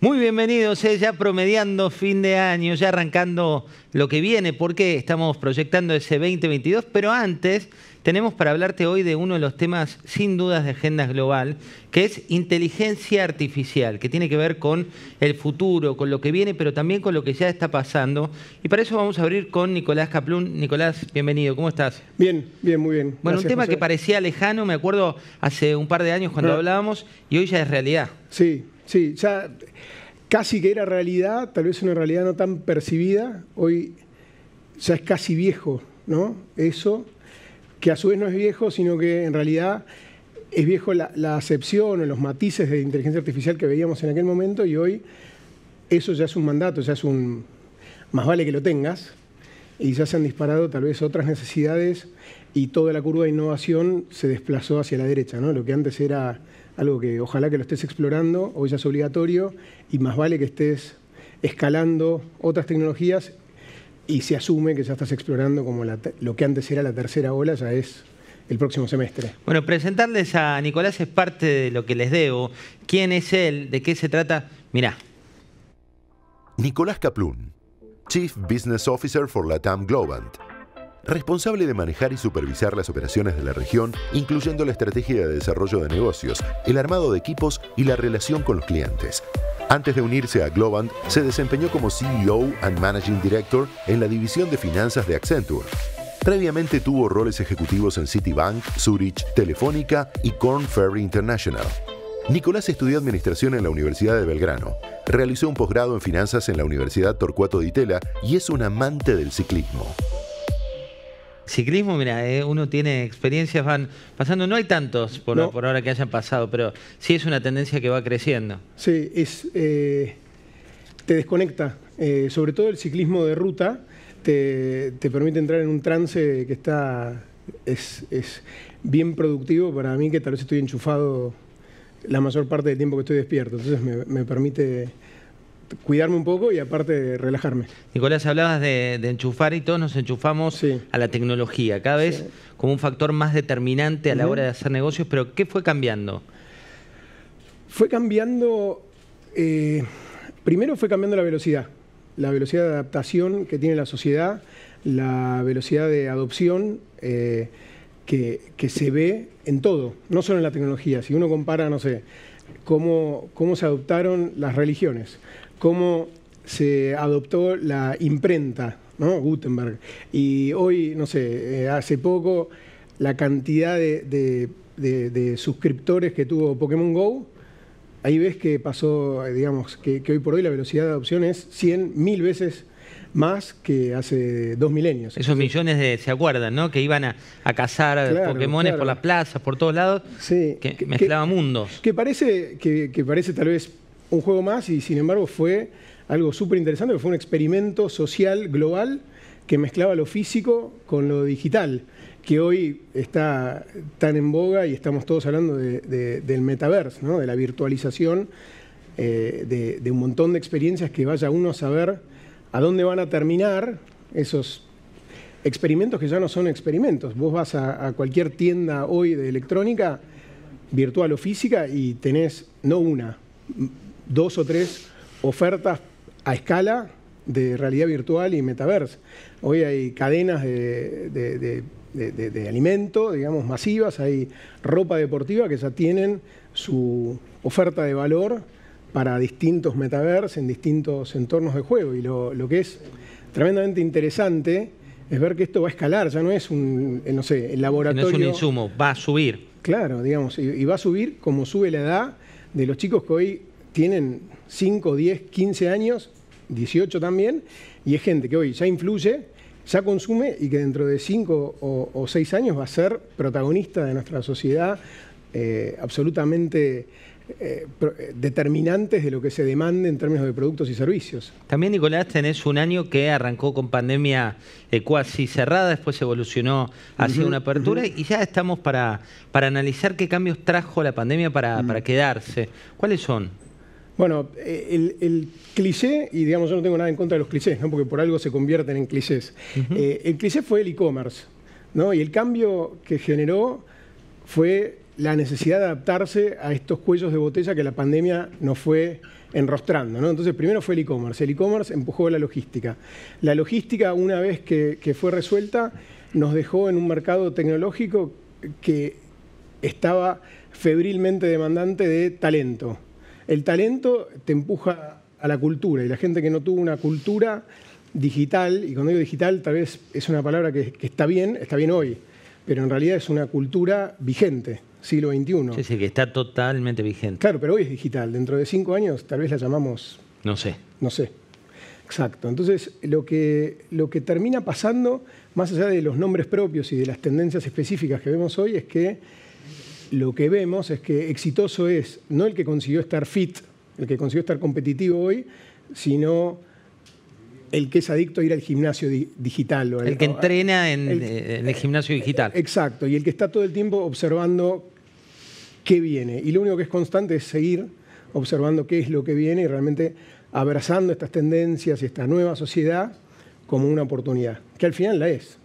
Muy bienvenidos, eh, ya promediando fin de año, ya arrancando lo que viene, porque estamos proyectando ese 2022, pero antes tenemos para hablarte hoy de uno de los temas sin dudas de agenda global, que es inteligencia artificial, que tiene que ver con el futuro, con lo que viene, pero también con lo que ya está pasando. Y para eso vamos a abrir con Nicolás Caplún. Nicolás, bienvenido, ¿cómo estás? Bien, bien, muy bien. Bueno, un tema que parecía lejano, me acuerdo hace un par de años cuando hablábamos, y hoy ya es realidad. Sí, Sí, ya casi que era realidad, tal vez una realidad no tan percibida, hoy ya es casi viejo, ¿no? Eso, que a su vez no es viejo, sino que en realidad es viejo la, acepción o los matices de inteligencia artificial que veíamos en aquel momento y hoy eso ya es un mandato, ya es un... Más vale que lo tengas y ya se han disparado tal vez otras necesidades y toda la curva de innovación se desplazó hacia la derecha, ¿no? Lo que antes era algo que ojalá que lo estés explorando, hoy ya es obligatorio, y más vale que estés escalando otras tecnologías y se asume que ya estás explorando como lo que antes era la tercera ola, ya es el próximo semestre. Bueno, presentarles a Nicolás es parte de lo que les debo. ¿Quién es él? ¿De qué se trata? Mirá. Nicolás Caplun Chief Business Officer for Latam Globant responsable de manejar y supervisar las operaciones de la región, incluyendo la estrategia de desarrollo de negocios, el armado de equipos y la relación con los clientes. Antes de unirse a Globant, se desempeñó como CEO and Managing Director en la división de finanzas de Accenture. Previamente tuvo roles ejecutivos en Citibank, Zurich, Telefónica y Corn Ferry International. Nicolás estudió administración en la Universidad de Belgrano, realizó un posgrado en finanzas en la Universidad Torcuato de Itela y es un amante del ciclismo. Ciclismo, mira, eh, uno tiene experiencias, van pasando, no hay tantos por, ahora que hayan pasado, pero sí es una tendencia que va creciendo. Sí, es, eh, te desconecta, eh, sobre todo el ciclismo de ruta, te, permite entrar en un trance que está, es, es bien productivo para mí, que tal vez estoy enchufado la mayor parte del tiempo que estoy despierto, entonces me, me permite cuidarme un poco y aparte relajarme. Nicolás, hablabas de, enchufar y todos nos enchufamos a la tecnología, cada vez como un factor más determinante a la hora de hacer negocios, pero ¿qué fue cambiando? Fue cambiando, eh, primero fue cambiando la velocidad, la velocidad de adaptación que tiene la sociedad, la velocidad de adopción. Eh, que, se ve en todo, no solo en la tecnología. Si uno compara, no sé, cómo se adoptaron las religiones, cómo se adoptó la imprenta, ¿no? Gutenberg. Y hoy, no sé, eh, hace poco, la cantidad de, suscriptores que tuvo Pokémon Go, ahí ves que pasó, eh, digamos, que, hoy por hoy la velocidad de adopción es 100 mil veces más que hace dos milenios. Esos millones de, se acuerdan, ¿no? Que iban a, cazar Pokémones por las plazas, por todos lados, sí, que, mezclaba mundos. Que parece, que parece tal vez un juego más y sin embargo fue algo súper interesante, fue un experimento social global que mezclaba lo físico con lo digital, que hoy está tan en boga y estamos todos hablando del metaverse, de la virtualización, eh, de, un montón de experiencias que vaya uno a saber a dónde van a terminar esos experimentos que ya no son experimentos. Vos vas a, a cualquier tienda hoy de electrónica, virtual o física, y tenés no una, dos o tres ofertas a escala de realidad virtual y metaverse. Hoy hay cadenas de, alimento, digamos, masivas, hay ropa deportiva que ya tienen su oferta de valor para distintos metaverse en distintos entornos de juego. Y lo, que es tremendamente interesante es ver que esto va a escalar, ya no es un, eh, no sé, el laboratorio... No es un insumo, va a subir. Claro, digamos, y va a subir como sube la edad de los chicos que hoy tienen 5, 10, 15 años, 18 también, y es gente que hoy ya influye, ya consume y que dentro de 5 o, 6 años va a ser protagonista de nuestra sociedad, eh, absolutamente eh, eh, determinantes de lo que se demande en términos de productos y servicios. También, Nicolás, tenés un año que arrancó con pandemia cuasi cerrada, después evolucionó hacia una apertura y ya estamos para, para analizar qué cambios trajo la pandemia para, mm. para quedarse. ¿Cuáles son? Bueno, eh, el, cliché, y digamos yo no tengo nada en contra de los clichés, porque por algo se convierten en clichés. Eh, el cliché fue el e-commerce, ¿no? y el cambio que generó fue la necesidad de adaptarse a estos cuellos de botella que la pandemia nos fue enrostrando. ¿no? Entonces, primero fue el e-commerce. El e-commerce empujó la logística. La logística, una vez que fue resuelta, nos dejó en un mercado tecnológico que estaba febrilmente demandante de talento. El talento te empuja a la cultura y la gente que no tuvo una cultura digital, y cuando digo digital tal vez es una palabra que, está bien, está bien hoy, pero en realidad es una cultura vigente, siglo XXI. Sí, sí, que está totalmente vigente. Claro, pero hoy es digital, dentro de cinco años tal vez la llamamos... No sé. No sé. Exacto. Entonces, lo que, lo que termina pasando, más allá de los nombres propios y de las tendencias específicas que vemos hoy, es que lo que vemos es que exitoso es no el que consiguió estar fit, el que consiguió estar competitivo hoy, sino el que es adicto a ir al gimnasio digital. el, que entrena eh, en el, gimnasio digital. Exacto, y el que está todo el tiempo observando qué viene. Y lo único que es constante es seguir observando qué es lo que viene y realmente abrazando estas tendencias y esta nueva sociedad como una oportunidad, que al final la es.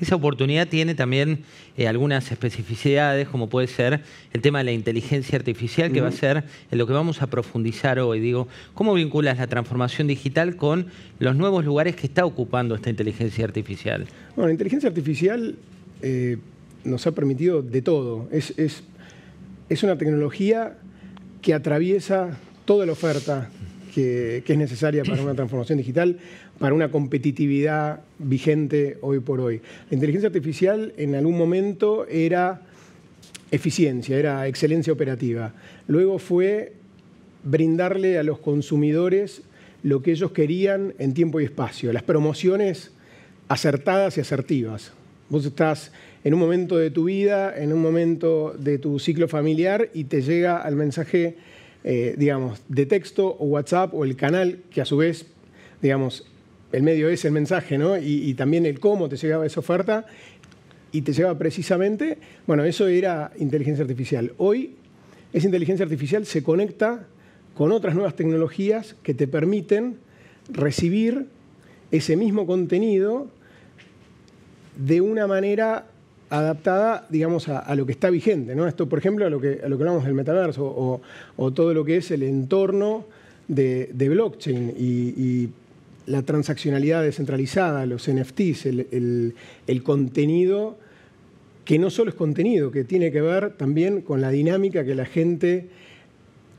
Esa oportunidad tiene también eh, algunas especificidades, como puede ser el tema de la inteligencia artificial, que va a ser en lo que vamos a profundizar hoy. Digo, ¿cómo vinculas la transformación digital con los nuevos lugares que está ocupando esta inteligencia artificial? Bueno, la inteligencia artificial eh, nos ha permitido de todo. es una tecnología que atraviesa toda la oferta que, es necesaria para una transformación digital, para una competitividad vigente hoy por hoy. La inteligencia artificial en algún momento era eficiencia, era excelencia operativa. Luego fue brindarle a los consumidores lo que ellos querían en tiempo y espacio, las promociones acertadas y asertivas. Vos estás en un momento de tu vida, en un momento de tu ciclo familiar y te llega al mensaje eh, digamos, de texto o WhatsApp o el canal, que a su vez, digamos, el medio es el mensaje, ¿no? Y, y también el cómo te llegaba esa oferta y te llegaba precisamente, bueno, eso era inteligencia artificial. Hoy esa inteligencia artificial se conecta con otras nuevas tecnologías que te permiten recibir ese mismo contenido de una manera adaptada, digamos, a, lo que está vigente, ¿no? Esto, por ejemplo, a lo que, a lo que hablamos del metaverso o, todo lo que es el entorno de, blockchain y, la transaccionalidad descentralizada, los NFTs, el contenido que no solo es contenido, que tiene que ver también con la dinámica que la gente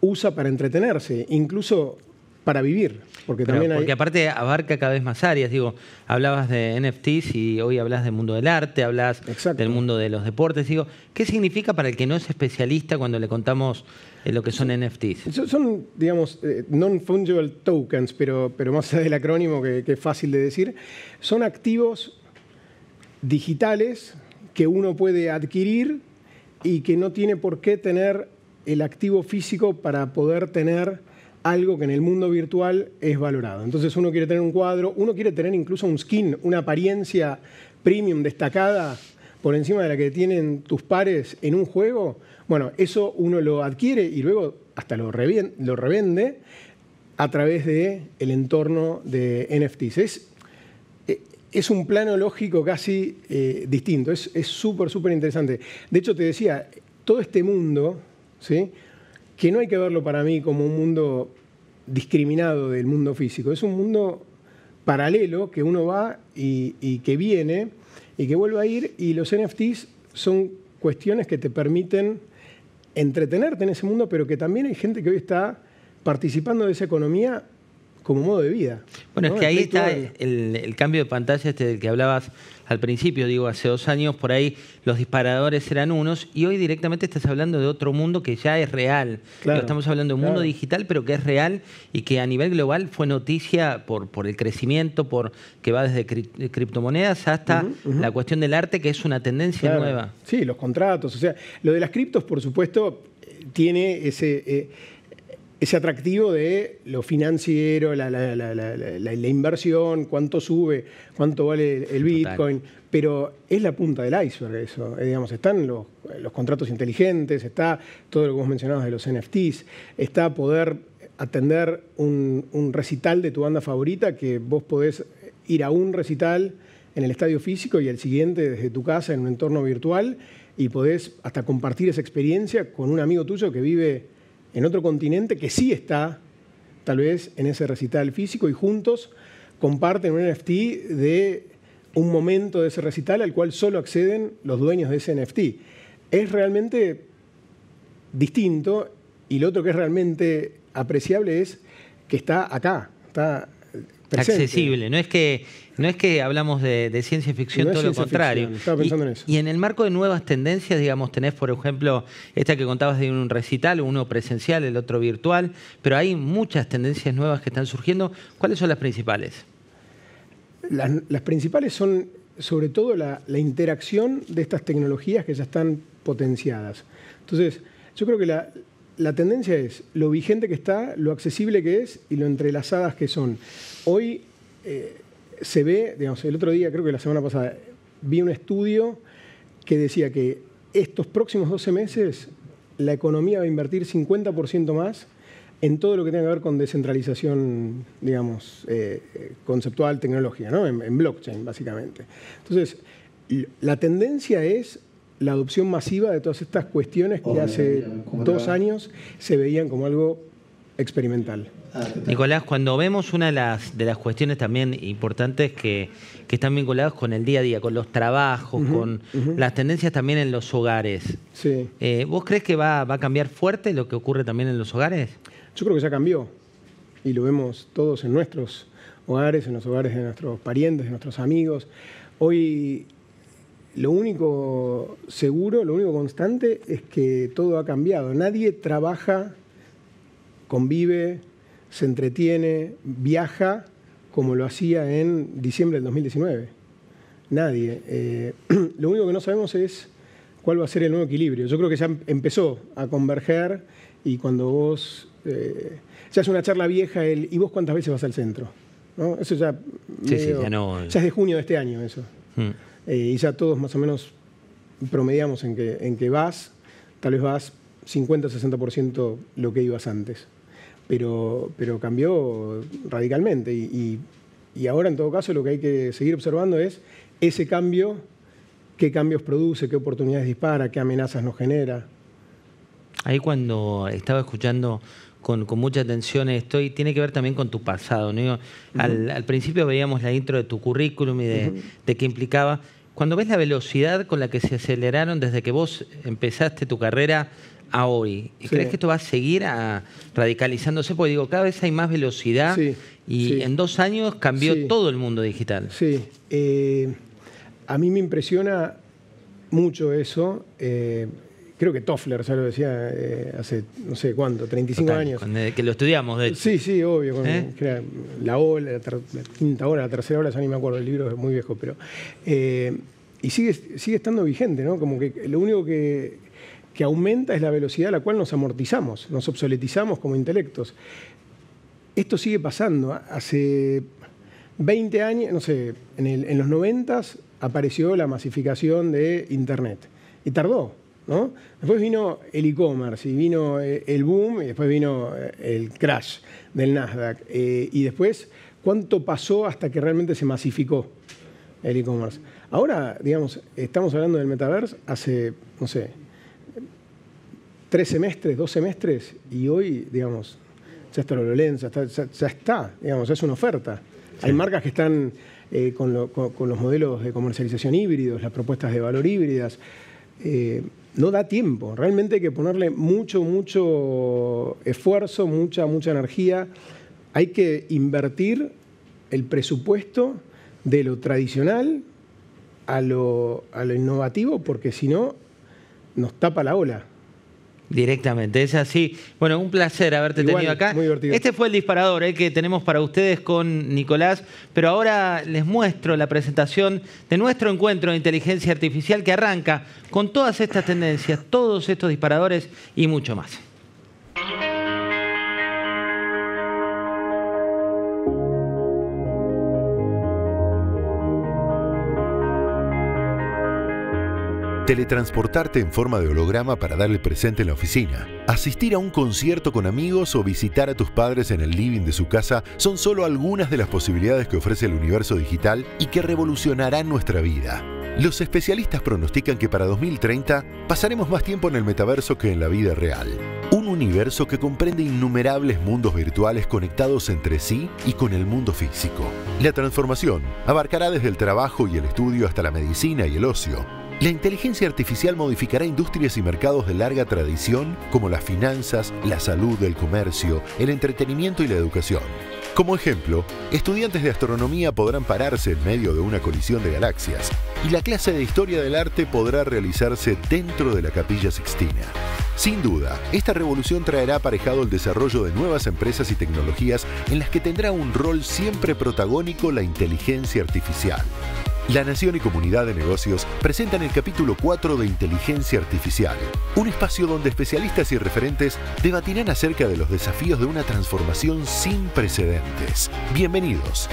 usa para entretenerse, incluso para vivir. Porque, también hay... aparte abarca cada vez más áreas. Digo, hablabas de NFTs y hoy hablas del mundo del arte, hablas del mundo de los deportes. Digo, ¿qué significa para el que no es especialista cuando le contamos eh, lo que son, NFTs. Son, digamos, eh, non-fungible tokens, pero, pero más allá del acrónimo que, es fácil de decir, son activos digitales que uno puede adquirir y que no tiene por qué tener el activo físico para poder tener algo que en el mundo virtual es valorado. Entonces uno quiere tener un cuadro, uno quiere tener incluso un skin, una apariencia premium destacada por encima de la que tienen tus pares en un juego. Bueno, eso uno lo adquiere y luego hasta lo, revende a través del el entorno de NFTs. Eh, es, un plano lógico casi eh, distinto, es súper, súper interesante. De hecho, te decía, todo este mundo, ¿sí? que no hay que verlo para mí como un mundo discriminado del mundo físico, es un mundo paralelo que uno va y, que viene y que vuelve a ir y los NFTs son cuestiones que te permiten entretenerte en ese mundo, pero que también hay gente que hoy está participando de esa economía como modo de vida. Bueno, es que ahí está el, cambio de pantalla este del que hablabas al principio, digo, hace dos años por ahí los disparadores eran unos y hoy directamente estás hablando de otro mundo que ya es real. estamos hablando de un mundo digital, pero que es real y que a nivel global fue noticia por, el crecimiento, por que va desde criptomonedas hasta la cuestión del arte, que es una tendencia nueva. Sí, los contratos, o sea, lo de las criptos, por supuesto, tiene ese... Eh, ese atractivo de lo financiero, la, inversión, cuánto sube, cuánto vale el Bitcoin, pero es la punta del iceberg eso. Eh, digamos, están los, contratos inteligentes, está todo lo que vos mencionabas de los NFTs, está poder atender un, un recital de tu banda favorita que vos podés ir a un recital en el estadio físico y al siguiente desde tu casa en un entorno virtual y podés hasta compartir esa experiencia con un amigo tuyo que vive en otro continente que sí está tal vez en ese recital físico y juntos comparten un NFT de un momento de ese recital al cual solo acceden los dueños de ese NFT. Es realmente distinto y lo otro que es realmente apreciable es que está acá, está accesible. No es que no es que hablamos de, ciencia ficción, todo lo contrario. Estaba pensando y, en eso. Y en el marco de nuevas tendencias, digamos, tenés, por ejemplo, esta que contabas de un recital, uno presencial, el otro virtual, pero hay muchas tendencias nuevas que están surgiendo. ¿Cuáles son las principales? Las, principales son, sobre todo, la, interacción de estas tecnologías que ya están potenciadas. Entonces, yo creo que la, tendencia es lo vigente que está, lo accesible que es y lo entrelazadas que son. Hoy. Eh, se ve, digamos, el otro día, creo que la semana pasada, vi un estudio que decía que estos próximos 12 meses la economía va a invertir 50% más en todo lo que tenga que ver con descentralización, digamos, eh, conceptual, tecnología, ¿no? En, blockchain, básicamente. Entonces, la tendencia es la adopción masiva de todas estas cuestiones que hace dos años se veían como algo experimental. Nicolás, cuando vemos una de las, cuestiones también importantes que, están vinculadas con el día a día, con los trabajos, con las tendencias también en los hogares, eh, ¿vos crees que va, va a cambiar fuerte lo que ocurre también en los hogares? Yo creo que ya cambió y lo vemos todos en nuestros hogares, en los hogares de nuestros parientes, de nuestros amigos. Hoy lo único seguro, lo único constante es que todo ha cambiado. Nadie trabaja convive, se entretiene, viaja como lo hacía en diciembre del 2019. Nadie. Eh, lo único que no sabemos es cuál va a ser el nuevo equilibrio. Yo creo que ya em-, empezó a converger y cuando vos... Eh, ya es una charla vieja el ¿y vos cuántas veces vas al centro? Eso ya, ya, no. Eh. ya, es de junio de este año eso. Mm. y ya todos más o menos promediamos en que, en que vas, tal vez vas 50-60% lo que ibas antes pero, pero cambió radicalmente. Y, ahora, en todo caso, lo que hay que seguir observando es ese cambio, qué cambios produce, qué oportunidades dispara, qué amenazas nos genera. Ahí cuando estaba escuchando con, mucha atención esto, y tiene que ver también con tu pasado. Al, principio veíamos la intro de tu currículum y de, de qué implicaba. Cuando ves la velocidad con la que se aceleraron desde que vos empezaste tu carrera a hoy. ¿Crees que esto va a seguir a radicalizándose? Porque digo, cada vez hay más velocidad y en dos años cambió todo el mundo digital. Sí, eh, a mí me impresiona mucho eso. Eh, creo que Toffler ya lo decía eh, hace, no sé cuánto, 35 años. que lo estudiamos, de hecho. Sí, sí, obvio. la ola, la, quinta hora, la tercera hora, ya ni me acuerdo, el libro es muy viejo, pero... y sigue, sigue estando vigente, ¿no? Como que lo único que, que aumenta es la velocidad a la cual nos amortizamos, nos obsoletizamos como intelectos. Esto sigue pasando. ¿ah? Hace 20 años, no sé, en, los 90 apareció la masificación de Internet y tardó. ¿no? Después vino el e-commerce y vino eh, el boom y después vino eh, el crash del Nasdaq. Eh, y después, ¿cuánto pasó hasta que realmente se masificó el e-commerce? Ahora, digamos, estamos hablando del metaverse hace, no sé, tres semestres, dos semestres, y hoy, digamos, ya está lo ya está, ya, está, digamos, es una oferta. Hay marcas que están eh, con, los modelos de comercialización híbridos, las propuestas de valor híbridas. Eh, no da tiempo, realmente hay que ponerle mucho, mucho esfuerzo, mucha, mucha energía. Hay que invertir el presupuesto de lo tradicional a lo innovativo, porque si no, nos tapa la ola. Directamente, es así. Bueno, un placer haberte tenido acá. Este fue el disparador eh, que tenemos para ustedes con Nicolás, pero ahora les muestro la presentación de nuestro encuentro de inteligencia artificial que arranca con todas estas tendencias, todos estos disparadores y mucho más. Teletransportarte en forma de holograma para darle presente en la oficina. Asistir a un concierto con amigos o visitar a tus padres en el living de su casa son solo algunas de las posibilidades que ofrece el universo digital y que revolucionarán nuestra vida. Los especialistas pronostican que para 2030 pasaremos más tiempo en el metaverso que en la vida real. Un universo que comprende innumerables mundos virtuales conectados entre sí y con el mundo físico. La transformación abarcará desde el trabajo y el estudio hasta la medicina y el ocio la inteligencia artificial modificará industrias y mercados de larga tradición como las finanzas, la salud, el comercio, el entretenimiento y la educación. Como ejemplo, estudiantes de astronomía podrán pararse en medio de una colisión de galaxias y la clase de historia del arte podrá realizarse dentro de la capilla sixtina. Sin duda, esta revolución traerá aparejado el desarrollo de nuevas empresas y tecnologías en las que tendrá un rol siempre protagónico la inteligencia artificial. La Nación y Comunidad de Negocios presentan el capítulo 4 de Inteligencia Artificial, un espacio donde especialistas y referentes debatirán acerca de los desafíos de una transformación sin precedentes. Bienvenidos.